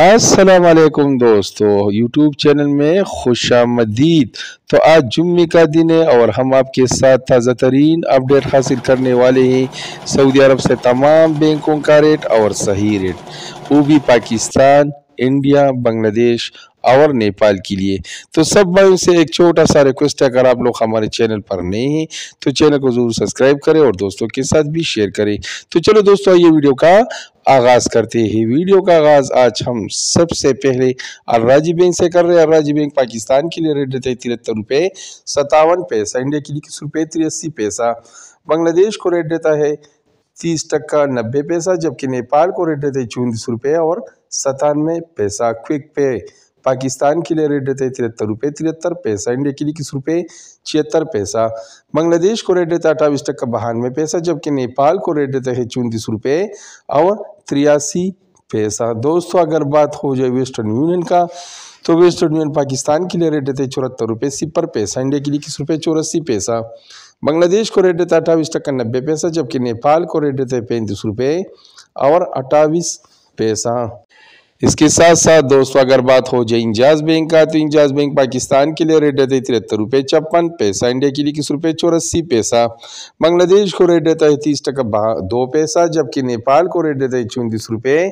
असलकुम दोस्तों YouTube channel में खुश आमदीद तो आज जुम्मे का दिन है और हम आपके साथ ताज़ा तरीन अपडेट हासिल करने वाले हैं सऊदी अरब से तमाम बैंकों का रेट और सही रेट वो भी पाकिस्तान इंडिया बांग्लादेश और नेपाल के लिए तो सब भाइयों से एक छोटा सा रिक्वेस्ट है अगर आप लोग हमारे चैनल पर नए हैं तो चैनल को ज़रूर सब्सक्राइब करें और दोस्तों के साथ भी शेयर करें तो चलो दोस्तों ये वीडियो का आगाज़ करते हैं वीडियो का आगाज़ आज हम सबसे पहले अर्राजी बैंक से कर रहे हैं अर्राजी बैंक पाकिस्तान के लिए रेट देते हैं तिहत्तर रुपये सतावन पैसा इंडिया के लिए इक्कीस रुपये तिरासी पैसा बांग्लादेश को रेट देता है तीस टक्का नब्बे पैसा जबकि नेपाल को रेट देते है चौंतीस रुपये और सतानवे पैसा क्विक पे पाकिस्तान के लिए रेट देता है तिहत्तर रुपये तिहत्तर पैसा इंडिया के लिए किस रुपये छिहत्तर पैसा बांग्लादेश को रेट देता है अट्ठावीस टक्का बहानवे पैसा जबकि नेपाल को रेट देता है चौंतीस रुपये और तिरासी पैसा दोस्तों अगर बात हो जाए वेस्टर्न यूनियन का तो वेस्टर्न यूनियन पाकिस्तान के लिए रेट देते चौहत्तर रुपये सिपर पैसा इंडिया के लिए किस रुपये चौरासी पैसा बांग्लादेश को रेट देता है अट्ठावीस टक्का नब्बे पैसा जबकि नेपाल को रेट देते हैं पैंतीस रुपये और अट्ठावीस पैसा इसके साथ साथ दोस्तों अगर बात हो जाए इंजाज बैंक का तो इंजाज बैंक पाकिस्तान के लिए रेट देता है तिहत्तर रुपये छप्पन पैसा इंडिया के लिए इक्कीस रुपये चौरासी पैसा बांग्लादेश को रेट देता है तीस टका दो पैसा जबकि नेपाल को रेट देता है चौंतीस रुपये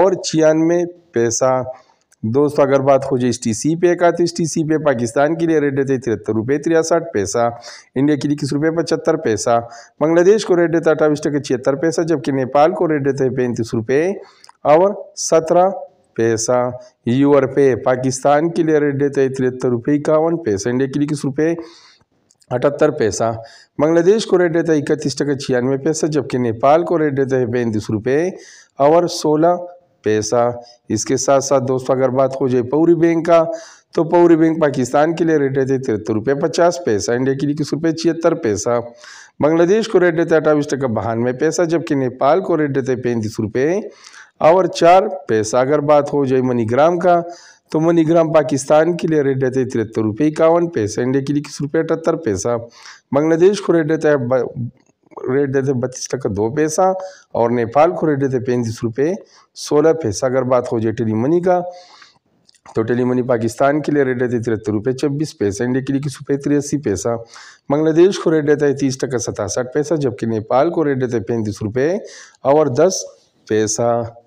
और छियानवे पैसा दोस्तों अगर बात हो जाए एस टी सी पे का तो एस टी सी पे पाकिस्तान के लिए रेट देते तिहत्तर रुपये तिरसठ पैसा इंडिया के लिए इक्कीस रुपये पचहत्तर पैसा बांग्लादेश को रेट देता अट्ठाईस टके छिहत्तर पैसा जबकि नेपाल को रेट देते हैं पैंतीस रुपये और सत्रह पैसा यूर पे पाकिस्तान के लिए रेट देता है तिरहत्तर रुपये इक्यावन पैसा इंडिया के लिए किस रुपये अठहत्तर पैसा बांग्लादेश को रेट देता है इकतीस टका छियानवे पैसा जबकि नेपाल को रेट देता है पैंतीस रुपये और सोलह पैसा इसके साथ साथ दोस्तों अगर बात हो जाए पौरी बैंक का तो पौरी बैंक पाकिस्तान के लिए रेट देते हैं तिहत्तर रुपये पचास पैसा इंडिया के लिए किस रुपये छिहत्तर पैसा बांग्लादेश को रेट देता है अठावीस टका बहानवे पैसा जबकि नेपाल को रेट देते हैं पैंतीस रुपये और चार पैसा अगर बात हो जाए मनीग्राम का तो मनीग्राम पाकिस्तान के लिए रेट देते है तिहत्तर रुपये इक्यावन पैसा इंडिया के लिए किस रुपये अठहत्तर पैसा बांग्लादेश को रेट रहता है रेट देते बत्तीस टका दो पैसा और नेपाल को रेट देते पैंतीस रुपये सोलह पैसा अगर बात हो जाए टेली मनी का तो टेली मनी पाकिस्तान के लिए रेट देते तिहत्तर रुपये छब्बीस पैसा इंडिया के लिए किस रुपये तिरासी पैसा बांग्लादेश को रेट देता है तीस टका सतासठ पैसा जबकि नेपाल को रेट देते पैंतीस रुपये और दस पैसा